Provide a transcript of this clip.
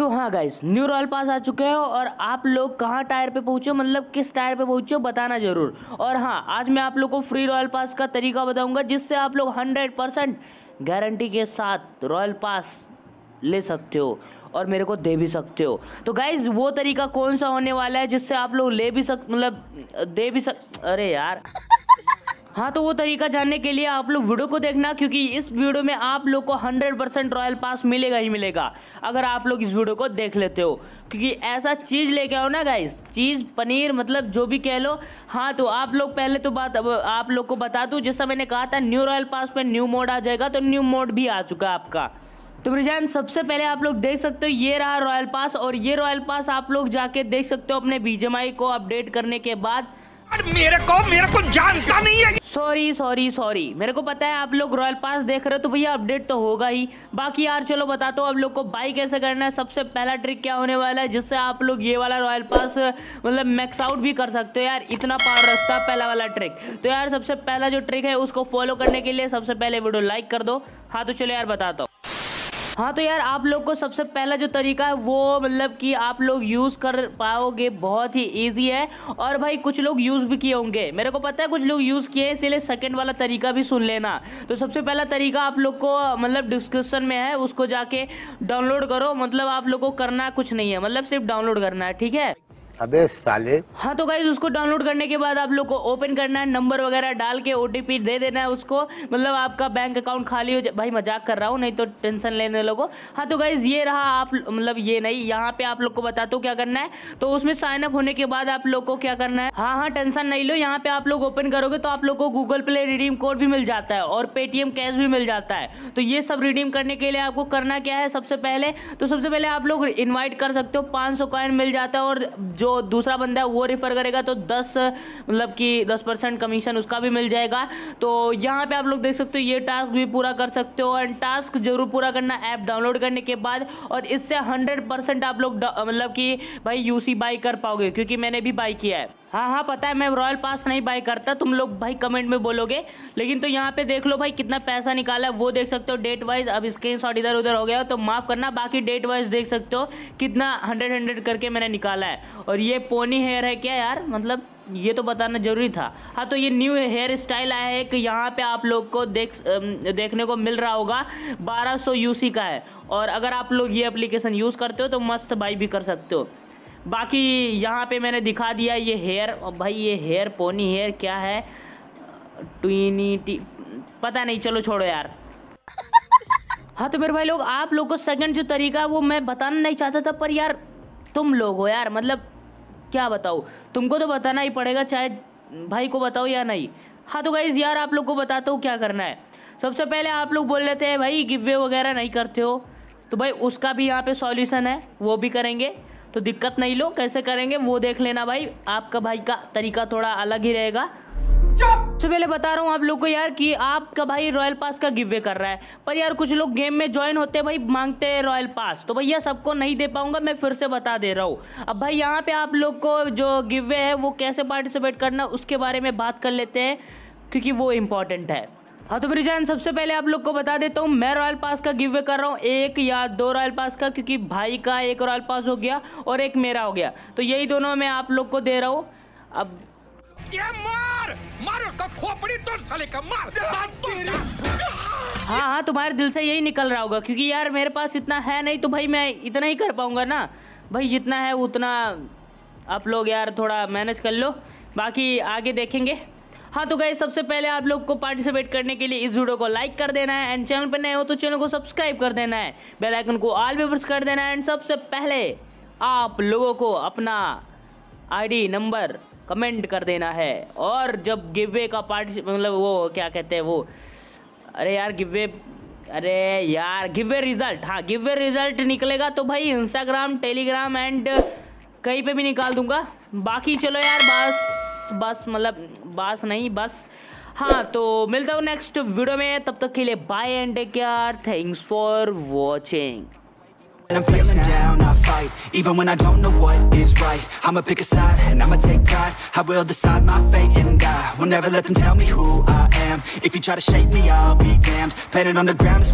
तो हाँ guys new royal pass आ चुके हो और आप लोग कहाँ टायर पे पहुँचे मतलब किस टायर पे पहुँचे बताना जरूर और हाँ आज मैं आप लोग को फ्री रॉयल पास का तरीका बताऊँगा जिससे आप लोग हंड्रेड परसेंट गारंटी के साथ रॉयल पास ले सकते हो और मेरे को दे भी सकते हो तो गाइज वो तरीका कौन सा होने वाला है जिससे आप लोग ले भी सक मतलब दे भी सक अरे यार हाँ तो वो तरीका जानने के लिए आप लोग वीडियो को देखना क्योंकि इस वीडियो में आप लोग को 100 परसेंट रॉयल पास मिलेगा ही मिलेगा अगर आप लोग इस वीडियो को देख लेते हो क्योंकि ऐसा चीज़ लेके आओ ना गाइस चीज़ पनीर मतलब जो भी कह लो हाँ तो आप लोग पहले तो बात आप लोग को बता दूँ जैसा मैंने कहा था न्यू रॉयल पास पर न्यू मोड आ जाएगा तो न्यू मोड भी आ चुका आपका तो ब्रिजान सबसे पहले आप लोग देख सकते हो ये रहा रॉयल पास और ये रॉयल पास आप लोग जाके देख सकते हो अपने बीजेमआई को अपडेट करने के बाद मेरे को मेरे को जानता नहीं है सॉरी सॉरी सॉरी मेरे को पता है आप लोग रॉयल पास देख रहे हो तो भैया अपडेट तो होगा ही बाकी यार चलो बताता हूँ आप लोग को बाई कैसे करना है सबसे पहला ट्रिक क्या होने वाला है जिससे आप लोग ये वाला रॉयल पास मतलब मैक्स आउट भी कर सकते हो यार इतना पार रखता है पहला वाला ट्रिक तो यार सबसे पहला जो ट्रिक है उसको फॉलो करने के लिए सबसे पहले वीडियो लाइक कर दो हाँ तो चलो यार बताता हूँ हाँ तो यार आप लोग को सबसे पहला जो तरीका है वो मतलब कि आप लोग यूज़ कर पाओगे बहुत ही ईजी है और भाई कुछ लोग यूज़ भी किए होंगे मेरे को पता है कुछ लोग यूज़ किए हैं इसीलिए सेकेंड वाला तरीका भी सुन लेना तो सबसे पहला तरीका आप लोग को मतलब डिस्क्रिप्सन में है उसको जाके डाउनलोड करो मतलब आप लोग को करना कुछ नहीं है मतलब सिर्फ डाउनलोड करना है ठीक है अबे साले हाँ तो गाइज उसको डाउनलोड करने के बाद आप लोग को ओपन करना है नंबर वगैरह डाल के ओ दे देना है उसको मतलब आपका बैंक अकाउंट खाली हो जाए भाई मजाक कर रहा हूँ नहीं तो टेंशन लेने लोगों हाँ तो गाइज ये रहा आप मतलब ये नहीं यहाँ पे आप लोग को बताता तो हूँ क्या करना है तो उसमें साइन अप होने के बाद आप लोग को क्या करना है हाँ हाँ टेंशन नहीं लो यहाँ पे आप लोग ओपन करोगे तो आप लोग को गूगल प्ले रिडीम कोड भी मिल जाता है और पेटीएम कैश भी मिल जाता है तो ये सब रिडीम करने के लिए आपको करना क्या है सबसे पहले तो सबसे पहले आप लोग इन्वाइट कर सकते हो पाँच सौ मिल जाता है और जो दूसरा बंदा है वो रिफर करेगा तो दस मतलब कि दस परसेंट कमीशन उसका भी मिल जाएगा तो यहाँ पे आप लोग देख सकते हो ये टास्क भी पूरा कर सकते हो एंड टास्क जरूर पूरा करना ऐप डाउनलोड करने के बाद और इससे हंड्रेड आप लोग मतलब कि भाई यूसी बाई कर पाओगे क्योंकि मैंने भी बाई किया है हाँ हाँ पता है मैं रॉयल पास नहीं बाई करता तुम लोग भाई कमेंट में बोलोगे लेकिन तो यहाँ पे देख लो भाई कितना पैसा निकाला है वो देख सकते हो डेट वाइज अब स्क्रीन शॉट इधर उधर हो गया तो माफ़ करना बाकी डेट वाइज देख सकते हो कितना हंड्रेड हंड्रेड करके मैंने निकाला है और ये पोनी हेयर है क्या यार मतलब ये तो बताना जरूरी था हाँ तो ये न्यू हेयर स्टाइल आया है कि यहाँ पे आप लोग को देख देखने को मिल रहा होगा 1200 यूसी का है और अगर आप लोग ये एप्लीकेशन यूज़ करते हो तो मस्त बाई भी कर सकते हो बाकी यहाँ पे मैंने दिखा दिया ये हेयर भाई ये हेयर पोनी हेयर क्या है ट्विनिटी पता नहीं चलो छोड़ो यार हाँ तो मेरे भाई लोग आप लोग को सेकंड जो तरीका वो मैं बताना नहीं चाहता था पर यार तुम लोग हो यार मतलब क्या बताओ तुमको तो बताना ही पड़ेगा चाहे भाई को बताओ या नहीं हाँ तो गाइज़ यार आप लोग को बताता हूँ क्या करना है सबसे पहले आप लोग बोल लेते हैं भाई गिवे वगैरह नहीं करते हो तो भाई उसका भी यहाँ पे सॉल्यूशन है वो भी करेंगे तो दिक्कत नहीं लो कैसे करेंगे वो देख लेना भाई आपका भाई का तरीका थोड़ा अलग ही रहेगा सबसे पहले बता रहा हूँ आप लोग को यार कि आपका भाई रॉयल पास का गिवे कर रहा है पर यार कुछ लोग गेम में ज्वाइन होते हैं भाई मांगते हैं रॉयल पास तो भैया सबको नहीं दे पाऊंगा मैं फिर से बता दे रहा हूँ अब भाई यहाँ पे आप लोग को जो गिवे है वो कैसे पार्टिसिपेट करना उसके बारे में बात कर लेते हैं क्योंकि वो इम्पोर्टेंट है हाँ तो जान सबसे पहले आप लोग को बता देता हूँ मैं रॉयल पास का गिव कर रहा हूँ एक या दो रॉयल पास का क्योंकि भाई का एक रॉयल पास हो गया और एक मेरा हो गया तो यही दोनों मैं आप लोग को दे रहा हूँ अब मार का खोपड़ी तोड़ साले का मार हाँ हाँ तुम्हारे दिल से यही निकल रहा होगा क्योंकि यार मेरे पास इतना है नहीं तो भाई मैं इतना ही कर पाऊंगा ना भाई जितना है उतना आप लोग यार थोड़ा मैनेज कर लो बाकी आगे देखेंगे हाँ तो गए सबसे पहले आप लोग को पार्टिसिपेट करने के लिए इस वीडियो को लाइक कर देना है एंड चैनल पर नए हो तो चैनल को सब्सक्राइब कर देना है बेल आइकन को ऑल पे प्रेस कर देना है एंड सबसे पहले आप लोगों को अपना आईडी नंबर कमेंट कर देना है और जब गिवे का पार्टिसिप मतलब वो क्या कहते हैं वो अरे यार गिवे अरे यार गिवे रिजल्ट हाँ गिवे रिजल्ट निकलेगा तो भाई इंस्टाग्राम टेलीग्राम एंड कहीं पे भी निकाल दूंगा बाकी चलो यार बस बस मतलब बस नहीं बस हाँ तो मिलता हूँ नेक्स्ट वीडियो में तब तक के लिए bye and take care thanks for watching And I'm facing down, I fight Even when I don't know what is right I'ma pick a side, and I'ma take pride I will decide my fate and die Will never let them tell me who I am If you try to shape me, I'll be damned Planet on the ground is